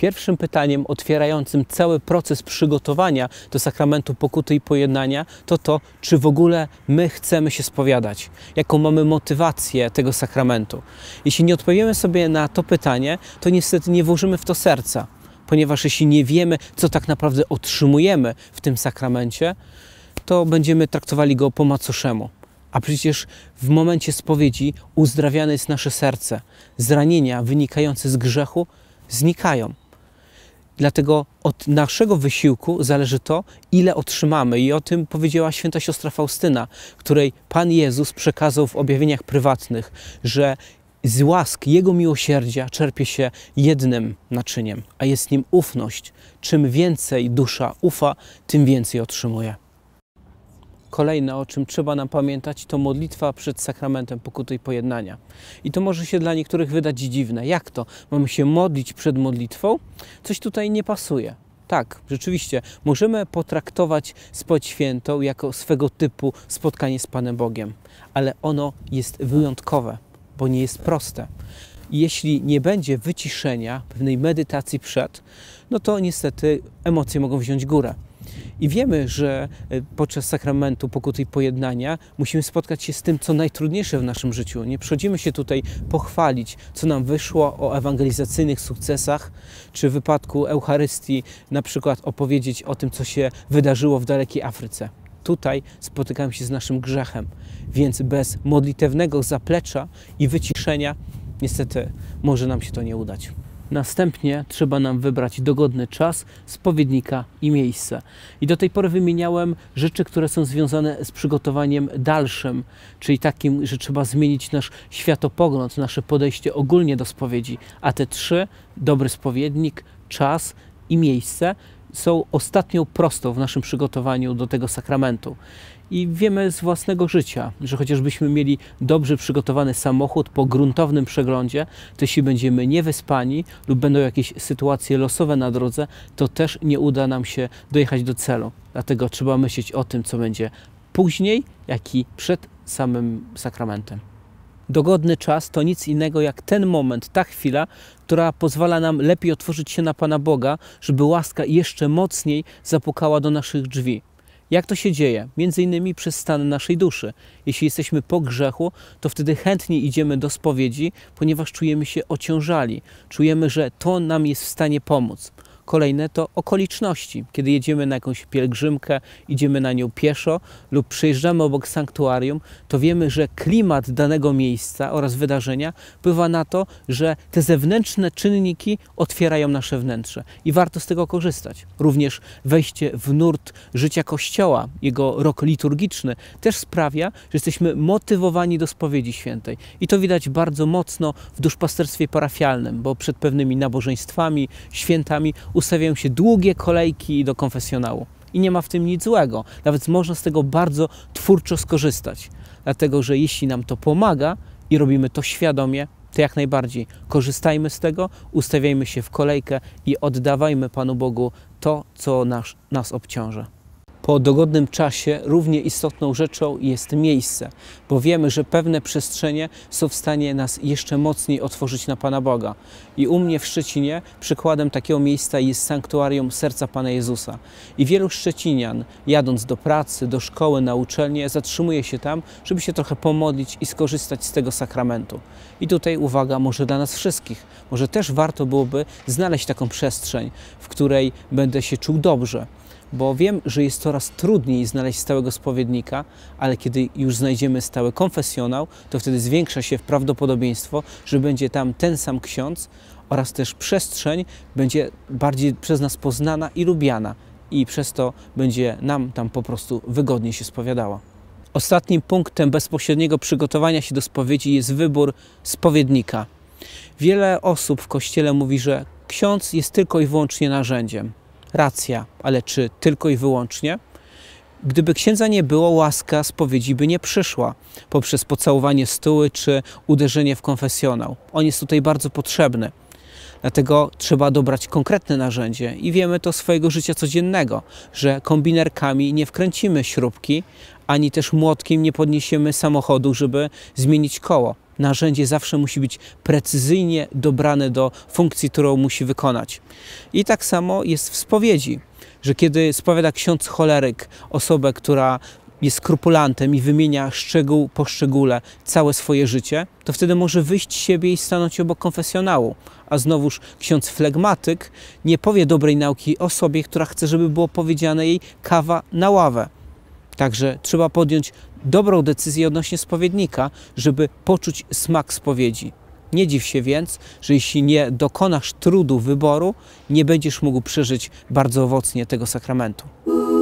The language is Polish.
Pierwszym pytaniem otwierającym cały proces przygotowania do sakramentu pokuty i pojednania to to, czy w ogóle my chcemy się spowiadać, jaką mamy motywację tego sakramentu. Jeśli nie odpowiemy sobie na to pytanie, to niestety nie włożymy w to serca, ponieważ jeśli nie wiemy, co tak naprawdę otrzymujemy w tym sakramencie, to będziemy traktowali go po macoszemu. A przecież w momencie spowiedzi uzdrawiane jest nasze serce. Zranienia wynikające z grzechu znikają. Dlatego od naszego wysiłku zależy to, ile otrzymamy. I o tym powiedziała święta siostra Faustyna, której Pan Jezus przekazał w objawieniach prywatnych, że z łask Jego miłosierdzia czerpie się jednym naczyniem, a jest nim ufność. Czym więcej dusza ufa, tym więcej otrzymuje kolejne, o czym trzeba nam pamiętać, to modlitwa przed sakramentem pokuty i pojednania. I to może się dla niektórych wydać dziwne. Jak to? Mamy się modlić przed modlitwą? Coś tutaj nie pasuje. Tak, rzeczywiście, możemy potraktować spoć świętą jako swego typu spotkanie z Panem Bogiem, ale ono jest wyjątkowe, bo nie jest proste. jeśli nie będzie wyciszenia, pewnej medytacji przed, no to niestety emocje mogą wziąć górę. I wiemy, że e, podczas sakramentu pokuty i pojednania musimy spotkać się z tym, co najtrudniejsze w naszym życiu. Nie przychodzimy się tutaj pochwalić, co nam wyszło o ewangelizacyjnych sukcesach, czy w wypadku Eucharystii na przykład opowiedzieć o tym, co się wydarzyło w dalekiej Afryce. Tutaj spotykamy się z naszym grzechem, więc bez modlitewnego zaplecza i wyciszenia niestety może nam się to nie udać. Następnie trzeba nam wybrać dogodny czas, spowiednika i miejsce. I do tej pory wymieniałem rzeczy, które są związane z przygotowaniem dalszym, czyli takim, że trzeba zmienić nasz światopogląd, nasze podejście ogólnie do spowiedzi. A te trzy dobry spowiednik, czas i miejsce są ostatnią prostą w naszym przygotowaniu do tego sakramentu. I wiemy z własnego życia, że chociażbyśmy mieli dobrze przygotowany samochód po gruntownym przeglądzie, to jeśli będziemy niewyspani lub będą jakieś sytuacje losowe na drodze, to też nie uda nam się dojechać do celu. Dlatego trzeba myśleć o tym, co będzie później, jak i przed samym sakramentem dogodny czas to nic innego jak ten moment, ta chwila, która pozwala nam lepiej otworzyć się na Pana Boga, żeby łaska jeszcze mocniej zapukała do naszych drzwi. Jak to się dzieje? Między innymi przez stan naszej duszy. Jeśli jesteśmy po grzechu, to wtedy chętnie idziemy do spowiedzi, ponieważ czujemy się ociążali. Czujemy, że to nam jest w stanie pomóc. Kolejne to okoliczności. Kiedy jedziemy na jakąś pielgrzymkę, idziemy na nią pieszo lub przejeżdżamy obok sanktuarium, to wiemy, że klimat danego miejsca oraz wydarzenia wpływa na to, że te zewnętrzne czynniki otwierają nasze wnętrze i warto z tego korzystać. Również wejście w nurt życia Kościoła, jego rok liturgiczny, też sprawia, że jesteśmy motywowani do spowiedzi świętej. I to widać bardzo mocno w duszpasterstwie parafialnym, bo przed pewnymi nabożeństwami, świętami ustawiają się długie kolejki do konfesjonału. I nie ma w tym nic złego. Nawet można z tego bardzo twórczo skorzystać. Dlatego, że jeśli nam to pomaga i robimy to świadomie, to jak najbardziej korzystajmy z tego, ustawiajmy się w kolejkę i oddawajmy Panu Bogu to, co nas, nas obciąża po dogodnym czasie równie istotną rzeczą jest miejsce, bo wiemy, że pewne przestrzenie są w stanie nas jeszcze mocniej otworzyć na Pana Boga. I u mnie w Szczecinie przykładem takiego miejsca jest sanktuarium Serca Pana Jezusa. I wielu Szczecinian, jadąc do pracy, do szkoły, na uczelnię, zatrzymuje się tam, żeby się trochę pomodlić i skorzystać z tego sakramentu. I tutaj uwaga może dla nas wszystkich, może też warto byłoby znaleźć taką przestrzeń, w której będę się czuł dobrze bo wiem, że jest coraz trudniej znaleźć stałego spowiednika, ale kiedy już znajdziemy stały konfesjonał, to wtedy zwiększa się prawdopodobieństwo, że będzie tam ten sam ksiądz oraz też przestrzeń będzie bardziej przez nas poznana i lubiana i przez to będzie nam tam po prostu wygodnie się spowiadała. Ostatnim punktem bezpośredniego przygotowania się do spowiedzi jest wybór spowiednika. Wiele osób w kościele mówi, że ksiądz jest tylko i wyłącznie narzędziem. Racja, ale czy tylko i wyłącznie? Gdyby księdza nie było, łaska spowiedzi by nie przyszła poprzez pocałowanie stuły czy uderzenie w konfesjonał. On jest tutaj bardzo potrzebny. Dlatego trzeba dobrać konkretne narzędzie i wiemy to swojego życia codziennego, że kombinerkami nie wkręcimy śrubki, ani też młotkiem nie podniesiemy samochodu, żeby zmienić koło narzędzie zawsze musi być precyzyjnie dobrane do funkcji, którą musi wykonać. I tak samo jest w spowiedzi, że kiedy spowiada ksiądz choleryk osobę, która jest skrupulantem i wymienia szczegół po szczególe całe swoje życie, to wtedy może wyjść z siebie i stanąć obok konfesjonału. A znowuż ksiądz flegmatyk nie powie dobrej nauki osobie, która chce, żeby było powiedziane jej kawa na ławę. Także trzeba podjąć dobrą decyzję odnośnie spowiednika, żeby poczuć smak spowiedzi. Nie dziw się więc, że jeśli nie dokonasz trudu wyboru, nie będziesz mógł przeżyć bardzo owocnie tego sakramentu.